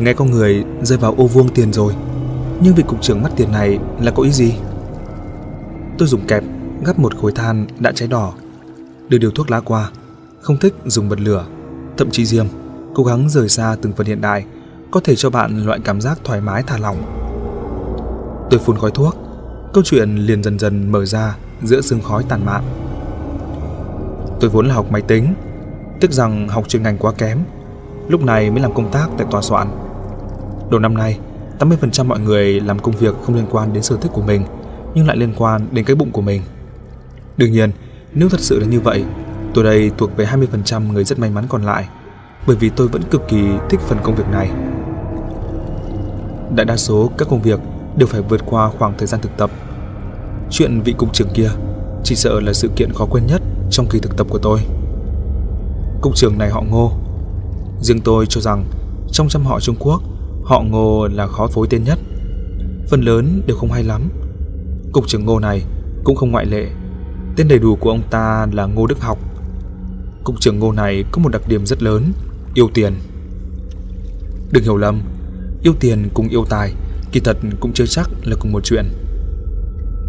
từng nghe con người rơi vào ô vuông tiền rồi Nhưng vị cục trưởng mất tiền này là có ý gì? Tôi dùng kẹp gắp một khối than đã cháy đỏ Đưa điều thuốc lá qua Không thích dùng bật lửa Thậm chí diêm Cố gắng rời xa từng phần hiện đại Có thể cho bạn loại cảm giác thoải mái thả lỏng Tôi phun khói thuốc Câu chuyện liền dần dần mở ra Giữa sương khói tàn mạn Tôi vốn là học máy tính tức rằng học chuyên ngành quá kém Lúc này mới làm công tác tại tòa soạn Đầu năm nay, 80% mọi người làm công việc không liên quan đến sở thích của mình, nhưng lại liên quan đến cái bụng của mình. Đương nhiên, nếu thật sự là như vậy, tôi đây thuộc về 20% người rất may mắn còn lại, bởi vì tôi vẫn cực kỳ thích phần công việc này. Đại đa số các công việc đều phải vượt qua khoảng thời gian thực tập. Chuyện vị cục trưởng kia chỉ sợ là sự kiện khó quên nhất trong kỳ thực tập của tôi. Cục trưởng này họ Ngô. Riêng tôi cho rằng trong trăm họ Trung Quốc Họ Ngô là khó phối tên nhất Phần lớn đều không hay lắm Cục trưởng Ngô này cũng không ngoại lệ Tên đầy đủ của ông ta là Ngô Đức Học Cục trưởng Ngô này có một đặc điểm rất lớn Yêu tiền Đừng hiểu lầm Yêu tiền cùng yêu tài Kỳ thật cũng chưa chắc là cùng một chuyện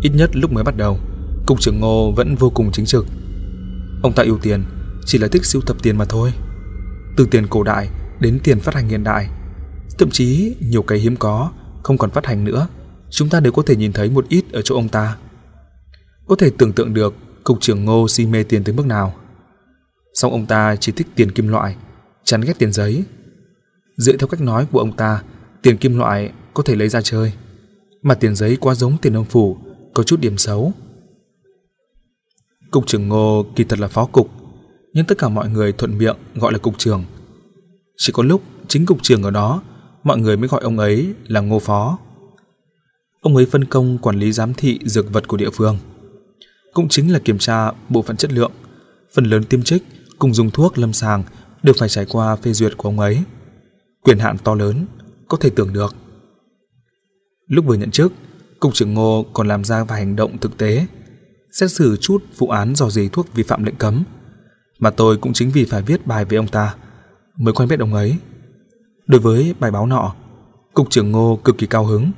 Ít nhất lúc mới bắt đầu Cục trưởng Ngô vẫn vô cùng chính trực Ông ta yêu tiền Chỉ là thích siêu tập tiền mà thôi Từ tiền cổ đại đến tiền phát hành hiện đại Thậm chí nhiều cái hiếm có, không còn phát hành nữa, chúng ta đều có thể nhìn thấy một ít ở chỗ ông ta. Có thể tưởng tượng được cục trưởng Ngô si mê tiền tới mức nào. Song ông ta chỉ thích tiền kim loại, chán ghét tiền giấy. Dựa theo cách nói của ông ta, tiền kim loại có thể lấy ra chơi, mà tiền giấy quá giống tiền ông phủ, có chút điểm xấu. Cục trưởng Ngô kỳ thật là phó cục, nhưng tất cả mọi người thuận miệng gọi là cục trưởng. Chỉ có lúc chính cục trưởng ở đó mọi người mới gọi ông ấy là Ngô Phó. Ông ấy phân công quản lý giám thị dược vật của địa phương. Cũng chính là kiểm tra bộ phận chất lượng, phần lớn tiêm trích cùng dùng thuốc lâm sàng đều phải trải qua phê duyệt của ông ấy. Quyền hạn to lớn, có thể tưởng được. Lúc vừa nhận chức, Cục trưởng Ngô còn làm ra vài hành động thực tế, xét xử chút vụ án dò dỉ thuốc vi phạm lệnh cấm. Mà tôi cũng chính vì phải viết bài về ông ta, mới quen biết ông ấy. Đối với bài báo nọ, Cục trưởng Ngô cực kỳ cao hứng,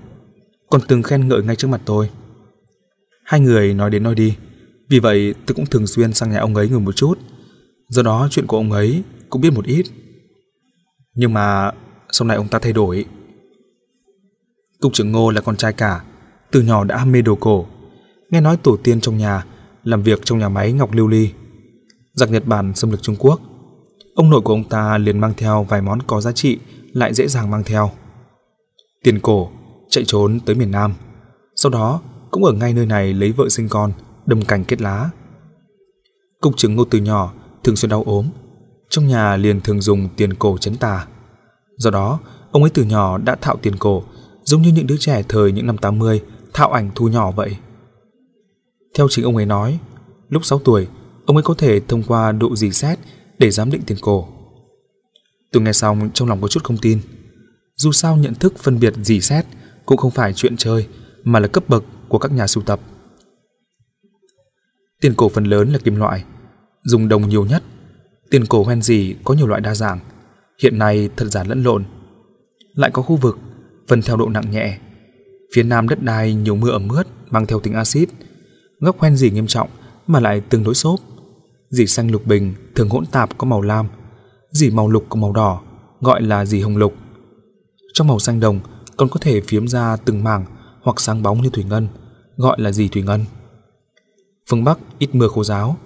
còn từng khen ngợi ngay trước mặt tôi. Hai người nói đến nói đi, vì vậy tôi cũng thường xuyên sang nhà ông ấy ngồi một chút, do đó chuyện của ông ấy cũng biết một ít. Nhưng mà sau này ông ta thay đổi. Cục trưởng Ngô là con trai cả, từ nhỏ đã ham mê đồ cổ. Nghe nói tổ tiên trong nhà làm việc trong nhà máy ngọc lưu ly. Giặc Nhật Bản xâm lược Trung Quốc. Ông nội của ông ta liền mang theo vài món có giá trị lại dễ dàng mang theo. Tiền cổ chạy trốn tới miền Nam, sau đó cũng ở ngay nơi này lấy vợ sinh con, đâm cành kết lá. Cục trưởng Ngô từ nhỏ thường xuyên đau ốm, trong nhà liền thường dùng tiền cổ chấn tà. Do đó, ông ấy từ nhỏ đã thạo tiền cổ, giống như những đứa trẻ thời những năm 80 thạo ảnh thu nhỏ vậy. Theo chính ông ấy nói, lúc 6 tuổi, ông ấy có thể thông qua độ dì xét để giám định tiền cổ. Tôi nghe xong trong lòng có chút không tin. Dù sao nhận thức phân biệt dì xét cũng không phải chuyện chơi mà là cấp bậc của các nhà sưu tập. Tiền cổ phần lớn là kim loại, dùng đồng nhiều nhất. Tiền cổ hoen dì có nhiều loại đa dạng, hiện nay thật giả lẫn lộn. Lại có khu vực phân theo độ nặng nhẹ. Phía nam đất đai nhiều mưa ẩm ướt mang theo tính axit, góc hoen dì nghiêm trọng mà lại tương đối xốp. Dì xanh lục bình thường hỗn tạp có màu lam, dỉ màu lục cùng màu đỏ, gọi là dỉ hồng lục. Trong màu xanh đồng còn có thể phiếm ra từng mảng hoặc sáng bóng như thủy ngân, gọi là dỉ thủy ngân. Phương Bắc ít mưa khô giáo,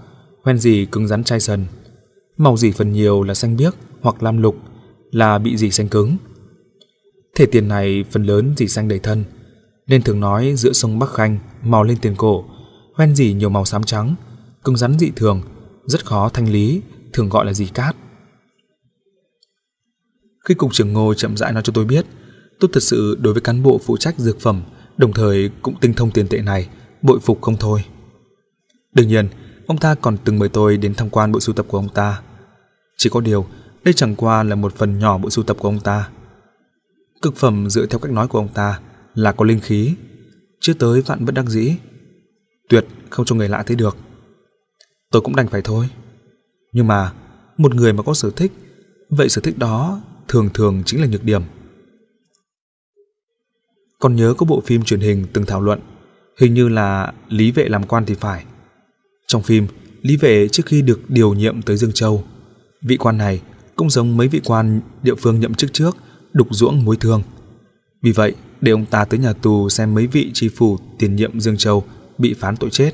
hoen dỉ cứng rắn chai sần. Màu dỉ phần nhiều là xanh biếc hoặc lam lục, là bị dỉ xanh cứng. Thể tiền này phần lớn dỉ xanh đầy thân, nên thường nói giữa sông Bắc Khanh màu lên tiền cổ, hoen dỉ nhiều màu xám trắng, cứng rắn dị thường, rất khó thanh lý, thường gọi là dỉ cát. Khi Cục trưởng Ngô chậm rãi nói cho tôi biết, tôi thật sự đối với cán bộ phụ trách dược phẩm, đồng thời cũng tinh thông tiền tệ này, bội phục không thôi. Đương nhiên, ông ta còn từng mời tôi đến tham quan bộ sưu tập của ông ta. Chỉ có điều, đây chẳng qua là một phần nhỏ bộ sưu tập của ông ta. Cực phẩm dựa theo cách nói của ông ta là có linh khí, chưa tới vạn bất đắc dĩ. Tuyệt không cho người lạ thấy được. Tôi cũng đành phải thôi. Nhưng mà, một người mà có sở thích, vậy sở thích đó thường thường chính là nhược điểm. Còn nhớ có bộ phim truyền hình từng thảo luận, hình như là Lý Vệ làm quan thì phải. Trong phim, Lý Vệ trước khi được điều nhiệm tới Dương Châu, vị quan này cũng giống mấy vị quan địa phương nhậm chức trước, đục ruỗng mối thương. Vì vậy, để ông ta tới nhà tù xem mấy vị tri phủ tiền nhiệm Dương Châu bị phán tội chết.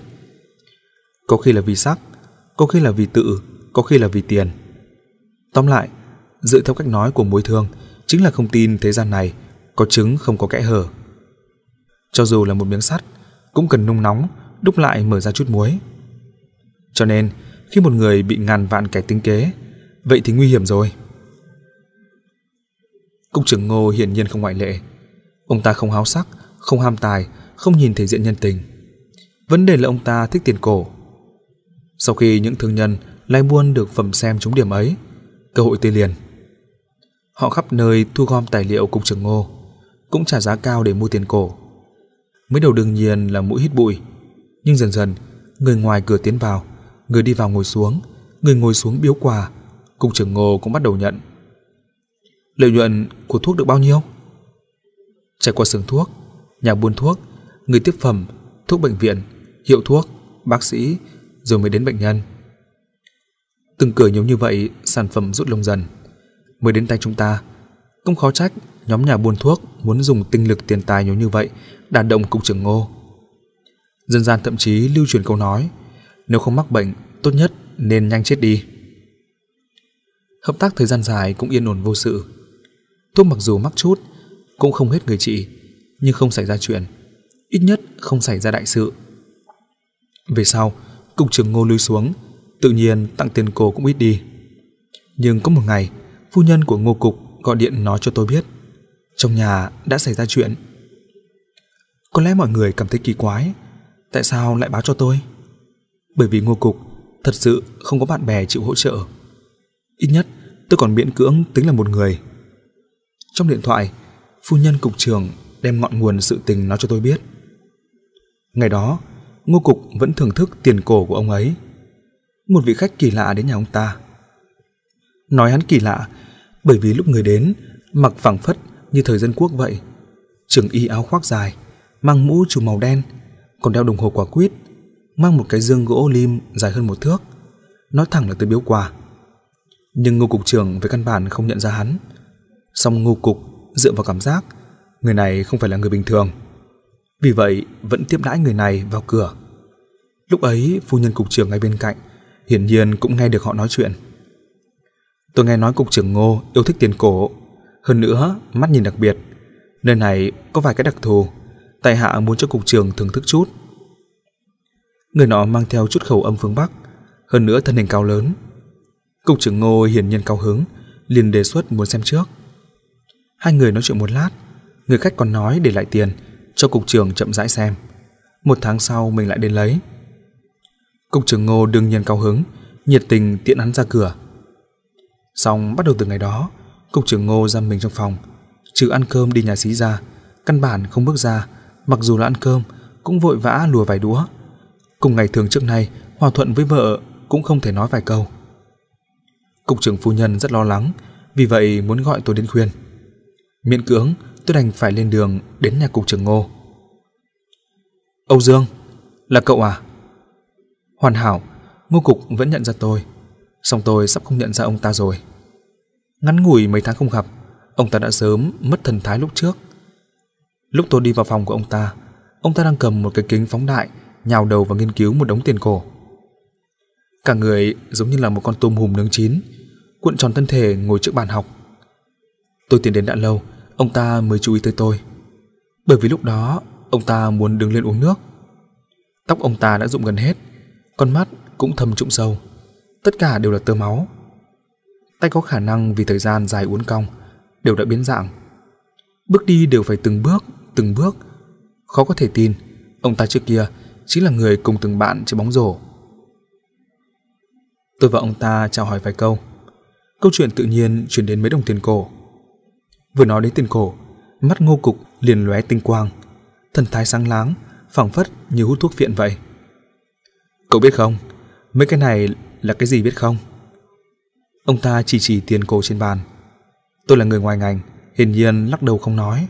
Có khi là vì sắc, có khi là vì tự, có khi là vì tiền. Tóm lại, dựa theo cách nói của mối thương, chính là không tin thế gian này có trứng không có kẽ hở. Cho dù là một miếng sắt, cũng cần nung nóng, đúc lại mở ra chút muối. Cho nên, khi một người bị ngàn vạn kẻ tính kế, vậy thì nguy hiểm rồi. Cục trưởng Ngô hiển nhiên không ngoại lệ. Ông ta không háo sắc, không ham tài, không nhìn thể diện nhân tình. Vấn đề là ông ta thích tiền cổ. Sau khi những thương nhân lai buôn được phẩm xem trúng điểm ấy, cơ hội tê liền. Họ khắp nơi thu gom tài liệu cục trưởng ngô, cũng trả giá cao để mua tiền cổ. Mới đầu đương nhiên là mũi hít bụi, nhưng dần dần, người ngoài cửa tiến vào, người đi vào ngồi xuống, người ngồi xuống biếu quà, cục trưởng ngô cũng bắt đầu nhận. Lợi nhuận của thuốc được bao nhiêu? Trải qua xưởng thuốc, nhà buôn thuốc, người tiếp phẩm, thuốc bệnh viện, hiệu thuốc, bác sĩ, rồi mới đến bệnh nhân. Từng cửa nhiều như vậy, sản phẩm rút lông dần mới đến tay chúng ta. Không khó trách, nhóm nhà buôn thuốc muốn dùng tinh lực tiền tài nhiều như vậy đả động cục trưởng ngô. Dân gian thậm chí lưu truyền câu nói, nếu không mắc bệnh, tốt nhất nên nhanh chết đi. Hợp tác thời gian dài cũng yên ổn vô sự. Thuốc mặc dù mắc chút, cũng không hết người trị, nhưng không xảy ra chuyện. Ít nhất không xảy ra đại sự. Về sau, cục trưởng ngô lưu xuống, tự nhiên tặng tiền cổ cũng ít đi. Nhưng có một ngày, phu nhân của Ngô Cục gọi điện nói cho tôi biết, trong nhà đã xảy ra chuyện. Có lẽ mọi người cảm thấy kỳ quái, tại sao lại báo cho tôi? Bởi vì Ngô Cục thật sự không có bạn bè chịu hỗ trợ. Ít nhất tôi còn miễn cưỡng tính là một người. Trong điện thoại, phu nhân cục trưởng đem ngọn nguồn sự tình nói cho tôi biết. Ngày đó, Ngô Cục vẫn thưởng thức tiền cổ của ông ấy. Một vị khách kỳ lạ đến nhà ông ta. Nói hắn kỳ lạ bởi vì lúc người đến, mặc phẳng phất như thời dân quốc vậy. Trường y áo khoác dài, mang mũ trùm màu đen, còn đeo đồng hồ quả quýt, mang một cái dương gỗ lim dài hơn một thước. Nói thẳng là tới biếu quà. Nhưng ngô cục trưởng về căn bản không nhận ra hắn. Song ngô cục dựa vào cảm giác, người này không phải là người bình thường. Vì vậy, vẫn tiếp đãi người này vào cửa. Lúc ấy, phu nhân cục trưởng ngay bên cạnh, hiển nhiên cũng nghe được họ nói chuyện. Tôi nghe nói cục trưởng Ngô yêu thích tiền cổ, hơn nữa mắt nhìn đặc biệt. Nơi này có vài cái đặc thù, tại hạ muốn cho cục trưởng thưởng thức chút. Người nọ mang theo chút khẩu âm phương Bắc, hơn nữa thân hình cao lớn. Cục trưởng Ngô hiển nhiên cao hứng, liền đề xuất muốn xem trước. Hai người nói chuyện một lát, người khách còn nói để lại tiền cho cục trưởng chậm rãi xem. Một tháng sau mình lại đến lấy. Cục trưởng Ngô đương nhiên cao hứng, nhiệt tình tiện hắn ra cửa, Xong bắt đầu từ ngày đó, cục trưởng Ngô giam mình trong phòng. Trừ ăn cơm đi nhà xí ra, căn bản không bước ra, mặc dù là ăn cơm, cũng vội vã lùa vài đũa. Cùng ngày thường trước nay, hòa thuận với vợ cũng không thể nói vài câu. Cục trưởng phu nhân rất lo lắng, vì vậy muốn gọi tôi đến khuyên. Miễn cưỡng, tôi đành phải lên đường đến nhà cục trưởng Ngô. Âu Dương, là cậu à? Hoàn hảo, Ngô Cục vẫn nhận ra tôi song tôi sắp không nhận ra ông ta rồi. Ngắn ngủi mấy tháng không gặp, ông ta đã sớm mất thần thái lúc trước. Lúc tôi đi vào phòng của ông ta, ông ta đang cầm một cái kính phóng đại, nhào đầu và nghiên cứu một đống tiền cổ. Cả người giống như là một con tôm hùm nướng chín, cuộn tròn thân thể ngồi trước bàn học. Tôi tiến đến đã lâu, ông ta mới chú ý tới tôi. Bởi vì lúc đó, ông ta muốn đứng lên uống nước. Tóc ông ta đã rụng gần hết, con mắt cũng thâm trũng sâu tất cả đều là tơ máu. Tay có khả năng vì thời gian dài uốn cong, đều đã biến dạng. Bước đi đều phải từng bước, từng bước. Khó có thể tin, ông ta trước kia chính là người cùng từng bạn chơi bóng rổ. Tôi và ông ta chào hỏi vài câu. Câu chuyện tự nhiên chuyển đến mấy đồng tiền cổ. Vừa nói đến tiền cổ, mắt ngô cục liền lóe tinh quang, thần thái sáng láng, phảng phất như hút thuốc phiện vậy. Cậu biết không, mấy cái này là cái gì biết không? Ông ta chỉ chỉ tiền cổ trên bàn. Tôi là người ngoài ngành, hiển nhiên lắc đầu không nói.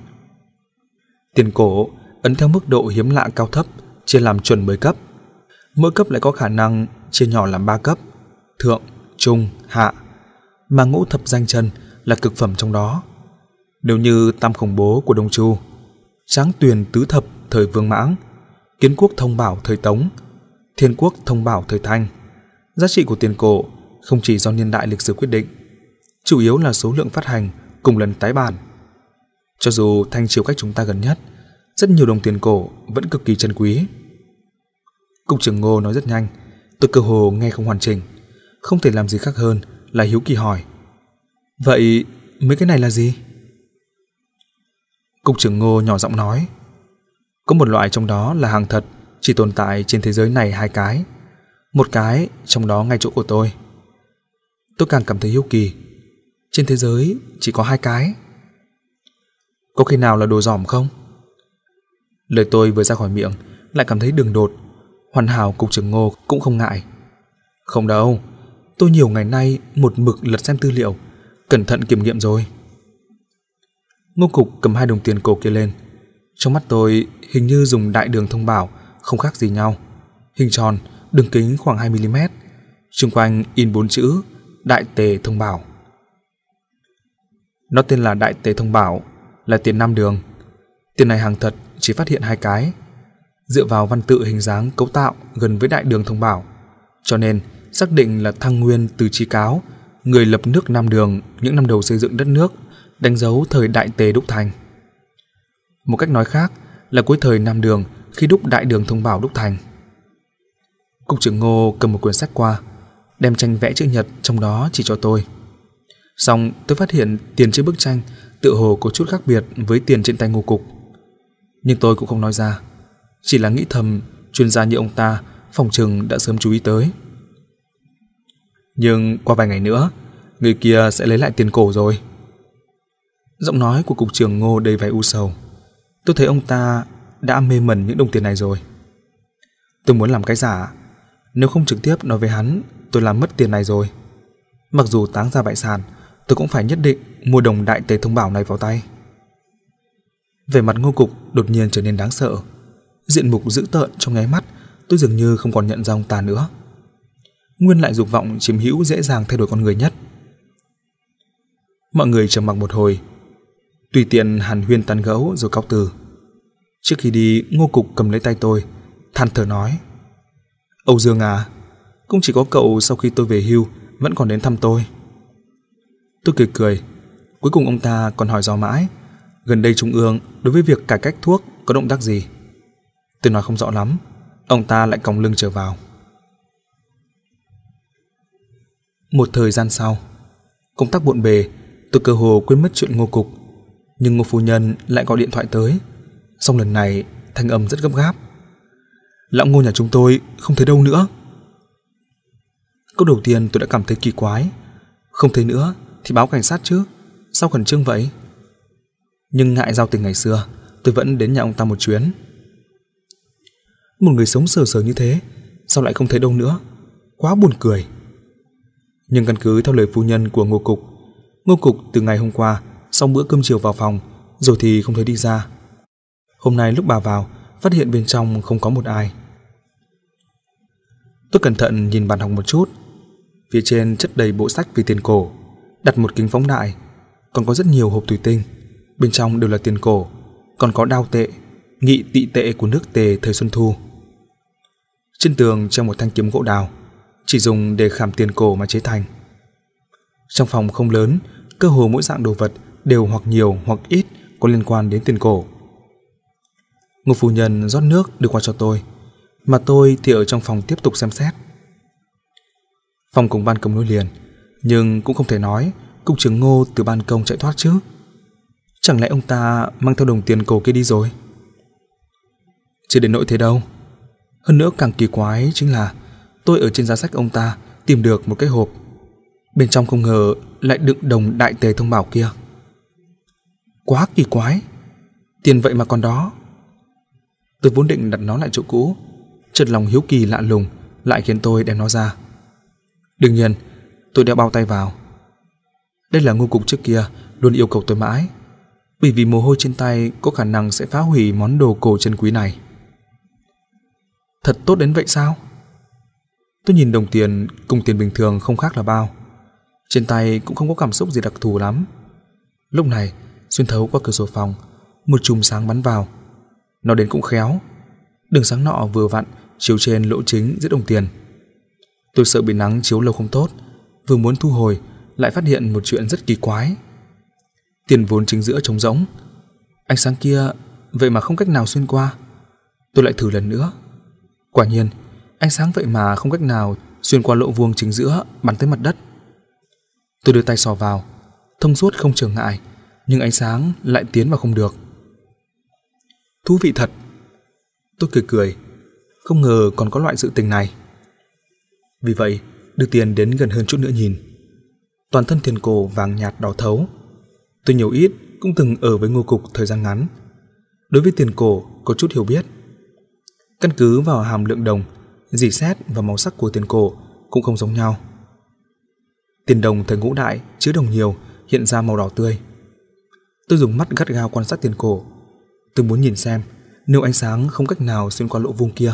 Tiền cổ ấn theo mức độ hiếm lạ cao thấp, chia làm chuẩn 10 cấp. Mỗi cấp lại có khả năng chia nhỏ làm 3 cấp, thượng, trung, hạ, mà ngũ thập danh chân là cực phẩm trong đó. Nếu như tam khủng bố của Đông Chu, sáng tuyền tứ thập thời Vương Mãng, kiến quốc thông bảo thời Tống, thiên quốc thông bảo thời Thanh, Giá trị của tiền cổ không chỉ do niên đại lịch sử quyết định, chủ yếu là số lượng phát hành cùng lần tái bản. Cho dù thanh chiều cách chúng ta gần nhất, rất nhiều đồng tiền cổ vẫn cực kỳ trân quý. Cục trưởng Ngô nói rất nhanh, tôi cơ hồ nghe không hoàn chỉnh, không thể làm gì khác hơn là hiếu kỳ hỏi. Vậy mấy cái này là gì? Cục trưởng Ngô nhỏ giọng nói, có một loại trong đó là hàng thật, chỉ tồn tại trên thế giới này hai cái, một cái trong đó ngay chỗ của tôi. Tôi càng cảm thấy hiếu kỳ. Trên thế giới chỉ có hai cái. Có khi nào là đồ dỏm không? Lời tôi vừa ra khỏi miệng lại cảm thấy đường đột. Hoàn hảo cục trưởng ngô cũng không ngại. Không đâu, tôi nhiều ngày nay một mực lật xem tư liệu, cẩn thận kiểm nghiệm rồi. Ngô Cục cầm hai đồng tiền cổ kia lên. Trong mắt tôi hình như dùng đại đường thông bảo, không khác gì nhau. Hình tròn, đường kính khoảng 2mm, xung quanh in bốn chữ Đại Tề Thông Bảo. Nó tên là Đại Tề Thông Bảo, là tiền nam đường. Tiền này hàng thật chỉ phát hiện hai cái, dựa vào văn tự hình dáng cấu tạo gần với Đại Đường Thông Bảo, cho nên xác định là Thăng Nguyên từ Chi Cáo, người lập nước Nam Đường những năm đầu xây dựng đất nước, đánh dấu thời Đại Tề Đúc Thành. Một cách nói khác là cuối thời Nam Đường khi đúc Đại Đường Thông Bảo Đúc Thành – Ông trưởng Ngô cầm một quyển sách qua, đem tranh vẽ chữ nhật trong đó chỉ cho tôi. Xong, tôi phát hiện tiền trên bức tranh tự hồ có chút khác biệt với tiền trên tay ngô cục. Nhưng tôi cũng không nói ra, chỉ là nghĩ thầm chuyên gia như ông ta phòng trừng đã sớm chú ý tới. Nhưng qua vài ngày nữa, người kia sẽ lấy lại tiền cổ rồi. Giọng nói của cục trưởng Ngô đầy vẻ u sầu. Tôi thấy ông ta đã mê mẩn những đồng tiền này rồi. Tôi muốn làm cái giả nếu không trực tiếp nói với hắn, tôi làm mất tiền này rồi. Mặc dù táng ra bại sản, tôi cũng phải nhất định mua đồng đại tế thông bảo này vào tay. Về mặt ngô cục đột nhiên trở nên đáng sợ. Diện mục dữ tợn trong ngáy mắt, tôi dường như không còn nhận ra ông ta nữa. Nguyên lại dục vọng chiếm hữu dễ dàng thay đổi con người nhất. Mọi người trầm mặc một hồi, tùy tiện hàn huyên tán gẫu rồi cáo từ. Trước khi đi, ngô cục cầm lấy tay tôi, than thở nói – Âu Dương à, cũng chỉ có cậu sau khi tôi về hưu vẫn còn đến thăm tôi. Tôi cười cười, cuối cùng ông ta còn hỏi do mãi, gần đây Trung ương đối với việc cải cách thuốc có động tác gì? Tôi nói không rõ lắm, ông ta lại còng lưng trở vào. Một thời gian sau, công tác bộn bề, tôi cơ hồ quên mất chuyện ngô cục, nhưng ngô phu nhân lại gọi điện thoại tới, xong lần này thanh âm rất gấp gáp. Lão ngô nhà chúng tôi không thấy đâu nữa. Câu đầu tiên tôi đã cảm thấy kỳ quái. Không thấy nữa thì báo cảnh sát chứ. Sao khẩn trương vậy? Nhưng ngại giao tình ngày xưa, tôi vẫn đến nhà ông ta một chuyến. Một người sống sờ sờ như thế, sao lại không thấy đâu nữa? Quá buồn cười. Nhưng căn cứ theo lời phu nhân của Ngô Cục, Ngô Cục từ ngày hôm qua, sau bữa cơm chiều vào phòng, rồi thì không thấy đi ra. Hôm nay lúc bà vào, phát hiện bên trong không có một ai. Tôi cẩn thận nhìn bàn học một chút. Phía trên chất đầy bộ sách về tiền cổ, đặt một kính phóng đại, còn có rất nhiều hộp thủy tinh. Bên trong đều là tiền cổ, còn có đao tệ, nghị tị tệ của nước tề thời Xuân Thu. Trên tường treo một thanh kiếm gỗ đào, chỉ dùng để khảm tiền cổ mà chế thành. Trong phòng không lớn, cơ hồ mỗi dạng đồ vật đều hoặc nhiều hoặc ít có liên quan đến tiền cổ. Ngô phu nhân rót nước đưa qua cho tôi mà tôi thì ở trong phòng tiếp tục xem xét. Phòng cùng ban công nối liền, nhưng cũng không thể nói cục trưởng Ngô từ ban công chạy thoát chứ. Chẳng lẽ ông ta mang theo đồng tiền cổ kia đi rồi? Chưa đến nỗi thế đâu. Hơn nữa càng kỳ quái chính là tôi ở trên giá sách ông ta tìm được một cái hộp. Bên trong không ngờ lại đựng đồng đại tề thông bảo kia. Quá kỳ quái. Tiền vậy mà còn đó. Tôi vốn định đặt nó lại chỗ cũ, chợt lòng hiếu kỳ lạ lùng lại khiến tôi đem nó ra. Đương nhiên, tôi đeo bao tay vào. Đây là ngô cục trước kia luôn yêu cầu tôi mãi, bởi vì mồ hôi trên tay có khả năng sẽ phá hủy món đồ cổ chân quý này. Thật tốt đến vậy sao? Tôi nhìn đồng tiền cùng tiền bình thường không khác là bao. Trên tay cũng không có cảm xúc gì đặc thù lắm. Lúc này, xuyên thấu qua cửa sổ phòng, một chùm sáng bắn vào. Nó đến cũng khéo. Đường sáng nọ vừa vặn chiếu trên lỗ chính giữa đồng tiền. Tôi sợ bị nắng chiếu lâu không tốt, vừa muốn thu hồi lại phát hiện một chuyện rất kỳ quái. Tiền vốn chính giữa trống rỗng, ánh sáng kia vậy mà không cách nào xuyên qua. Tôi lại thử lần nữa. Quả nhiên, ánh sáng vậy mà không cách nào xuyên qua lỗ vuông chính giữa bắn tới mặt đất. Tôi đưa tay sò vào, thông suốt không trở ngại, nhưng ánh sáng lại tiến vào không được. Thú vị thật. Tôi cười cười, không ngờ còn có loại sự tình này. Vì vậy, đưa tiền đến gần hơn chút nữa nhìn. Toàn thân thiền cổ vàng nhạt đỏ thấu. Tôi nhiều ít cũng từng ở với ngô cục thời gian ngắn. Đối với tiền cổ có chút hiểu biết. Căn cứ vào hàm lượng đồng, dì xét và màu sắc của tiền cổ cũng không giống nhau. Tiền đồng thời ngũ đại chứa đồng nhiều hiện ra màu đỏ tươi. Tôi dùng mắt gắt gao quan sát tiền cổ. Tôi muốn nhìn xem nếu ánh sáng không cách nào xuyên qua lỗ vuông kia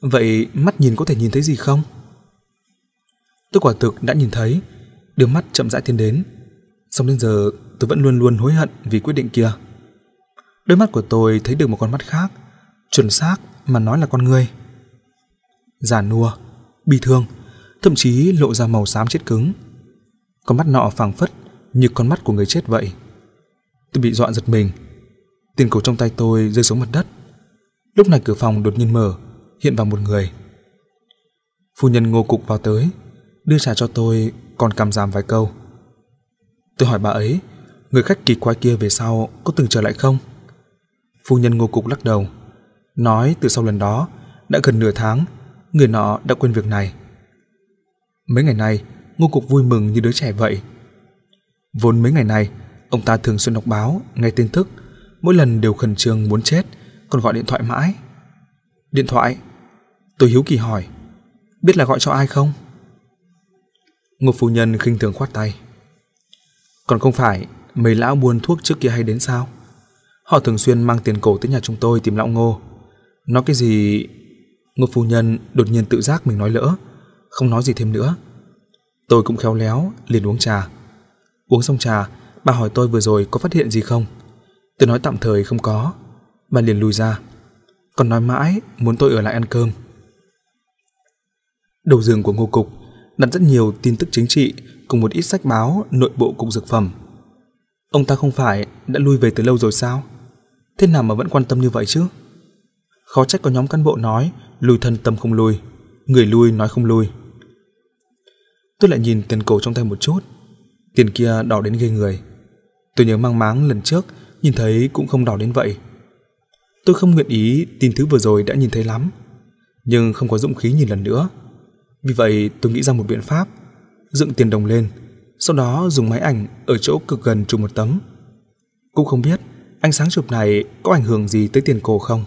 Vậy mắt nhìn có thể nhìn thấy gì không? Tôi quả thực đã nhìn thấy, đôi mắt chậm rãi tiến đến. Xong đến giờ, tôi vẫn luôn luôn hối hận vì quyết định kia. Đôi mắt của tôi thấy được một con mắt khác, chuẩn xác mà nói là con người. Già nua, bi thương, thậm chí lộ ra màu xám chết cứng. Con mắt nọ phảng phất như con mắt của người chết vậy. Tôi bị dọa giật mình. Tiền cổ trong tay tôi rơi xuống mặt đất. Lúc này cửa phòng đột nhiên mở, hiện vào một người. Phu nhân ngô cục vào tới, đưa trà cho tôi còn cầm giảm vài câu. Tôi hỏi bà ấy, người khách kỳ quái kia về sau có từng trở lại không? Phu nhân ngô cục lắc đầu, nói từ sau lần đó đã gần nửa tháng, người nọ đã quên việc này. Mấy ngày nay, ngô cục vui mừng như đứa trẻ vậy. Vốn mấy ngày nay, ông ta thường xuyên đọc báo, nghe tin tức, mỗi lần đều khẩn trương muốn chết, còn gọi điện thoại mãi. Điện thoại. Tôi hiếu kỳ hỏi. Biết là gọi cho ai không? Ngục phu nhân khinh thường khoát tay. Còn không phải mấy lão buôn thuốc trước kia hay đến sao? Họ thường xuyên mang tiền cổ tới nhà chúng tôi tìm lão ngô. Nói cái gì... Ngục phu nhân đột nhiên tự giác mình nói lỡ. Không nói gì thêm nữa. Tôi cũng khéo léo, liền uống trà. Uống xong trà, bà hỏi tôi vừa rồi có phát hiện gì không? Tôi nói tạm thời không có. Bà liền lùi ra còn nói mãi muốn tôi ở lại ăn cơm. Đầu giường của Ngô Cục đặt rất nhiều tin tức chính trị cùng một ít sách báo nội bộ cục dược phẩm. Ông ta không phải đã lui về từ lâu rồi sao? Thế nào mà vẫn quan tâm như vậy chứ? Khó trách có nhóm cán bộ nói lùi thân tâm không lùi, người lui nói không lùi. Tôi lại nhìn tiền cổ trong tay một chút, tiền kia đỏ đến ghê người. Tôi nhớ mang máng lần trước nhìn thấy cũng không đỏ đến vậy. Tôi không nguyện ý tin thứ vừa rồi đã nhìn thấy lắm, nhưng không có dũng khí nhìn lần nữa. Vì vậy, tôi nghĩ ra một biện pháp, dựng tiền đồng lên, sau đó dùng máy ảnh ở chỗ cực gần chụp một tấm. Cũng không biết ánh sáng chụp này có ảnh hưởng gì tới tiền cổ không.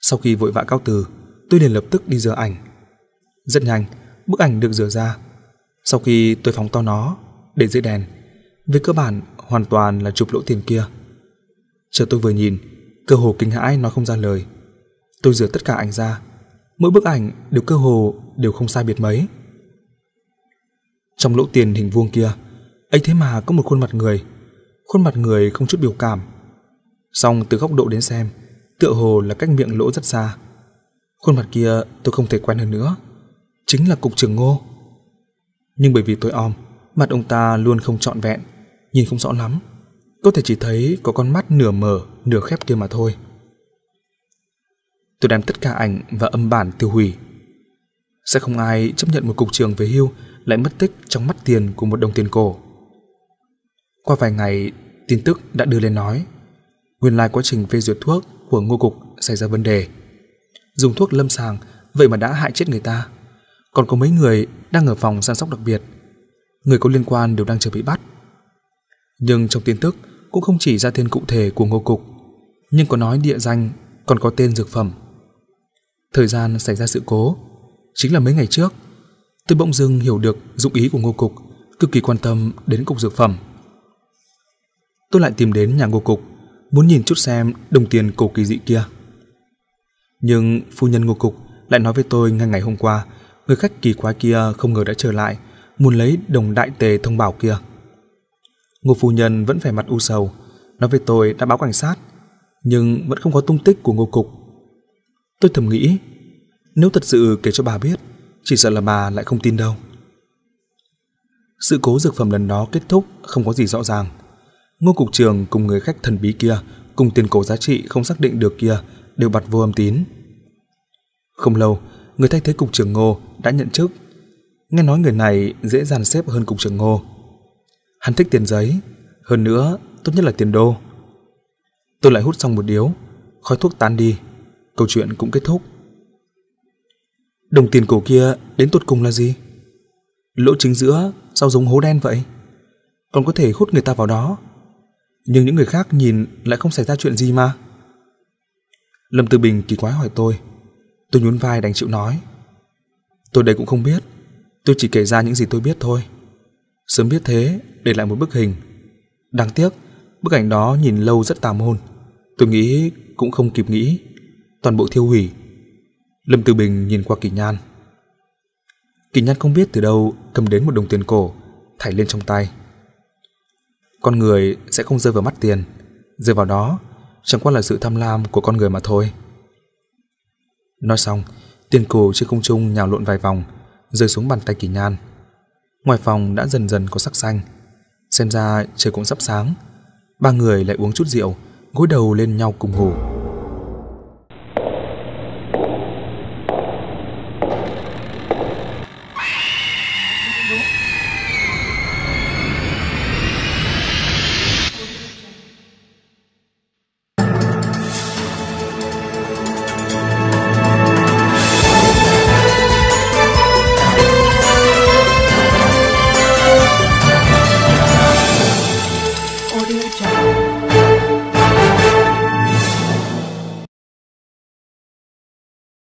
Sau khi vội vã cao từ, tôi liền lập tức đi rửa ảnh. Rất nhanh, bức ảnh được rửa ra. Sau khi tôi phóng to nó, để dưới đèn, về cơ bản hoàn toàn là chụp lỗ tiền kia. Chờ tôi vừa nhìn, cơ hồ kinh hãi nói không ra lời. Tôi rửa tất cả ảnh ra, mỗi bức ảnh đều cơ hồ đều không sai biệt mấy. Trong lỗ tiền hình vuông kia, ấy thế mà có một khuôn mặt người, khuôn mặt người không chút biểu cảm. Song từ góc độ đến xem, tựa hồ là cách miệng lỗ rất xa. Khuôn mặt kia tôi không thể quen hơn nữa, chính là cục trưởng ngô. Nhưng bởi vì tôi om, mặt ông ta luôn không trọn vẹn, nhìn không rõ lắm có thể chỉ thấy có con mắt nửa mở, nửa khép kia mà thôi. Tôi đem tất cả ảnh và âm bản tiêu hủy. Sẽ không ai chấp nhận một cục trường về hưu lại mất tích trong mắt tiền của một đồng tiền cổ. Qua vài ngày, tin tức đã đưa lên nói, nguyên lai quá trình phê duyệt thuốc của ngô cục xảy ra vấn đề. Dùng thuốc lâm sàng, vậy mà đã hại chết người ta. Còn có mấy người đang ở phòng săn sóc đặc biệt. Người có liên quan đều đang chờ bị bắt. Nhưng trong tin tức, cũng không chỉ ra tên cụ thể của ngô cục, nhưng có nói địa danh còn có tên dược phẩm. Thời gian xảy ra sự cố chính là mấy ngày trước. Tôi bỗng dưng hiểu được dụng ý của ngô cục, cực kỳ quan tâm đến cục dược phẩm. Tôi lại tìm đến nhà ngô cục, muốn nhìn chút xem đồng tiền cổ kỳ dị kia. Nhưng phu nhân ngô cục lại nói với tôi ngay ngày hôm qua, người khách kỳ quái kia không ngờ đã trở lại, muốn lấy đồng đại tề thông bảo kia. Ngô phu nhân vẫn vẻ mặt u sầu, nói với tôi đã báo cảnh sát, nhưng vẫn không có tung tích của Ngô cục. Tôi thầm nghĩ, nếu thật sự kể cho bà biết, chỉ sợ là bà lại không tin đâu. Sự cố dược phẩm lần đó kết thúc không có gì rõ ràng. Ngô cục trường cùng người khách thần bí kia, cùng tiền cổ giá trị không xác định được kia đều bật vô âm tín. Không lâu, người thay thế cục trưởng Ngô đã nhận chức. Nghe nói người này dễ dàn xếp hơn cục trưởng Ngô. Hắn thích tiền giấy, hơn nữa tốt nhất là tiền đô. Tôi lại hút xong một điếu, khói thuốc tan đi, câu chuyện cũng kết thúc. Đồng tiền cổ kia đến tột cùng là gì? Lỗ chính giữa sao giống hố đen vậy? Còn có thể hút người ta vào đó. Nhưng những người khác nhìn lại không xảy ra chuyện gì mà. Lâm Tư Bình kỳ quái hỏi tôi. Tôi nhún vai đành chịu nói. Tôi đây cũng không biết. Tôi chỉ kể ra những gì tôi biết thôi. Sớm biết thế, để lại một bức hình. Đáng tiếc, bức ảnh đó nhìn lâu rất tà môn. Tôi nghĩ cũng không kịp nghĩ. Toàn bộ thiêu hủy. Lâm Tư Bình nhìn qua kỳ nhan. Kỳ nhan không biết từ đâu cầm đến một đồng tiền cổ, thảy lên trong tay. Con người sẽ không rơi vào mắt tiền, rơi vào đó chẳng qua là sự tham lam của con người mà thôi. Nói xong, tiền cổ trên không trung nhào lộn vài vòng, rơi xuống bàn tay kỳ nhan ngoài phòng đã dần dần có sắc xanh. Xem ra trời cũng sắp sáng. Ba người lại uống chút rượu, gối đầu lên nhau cùng ngủ.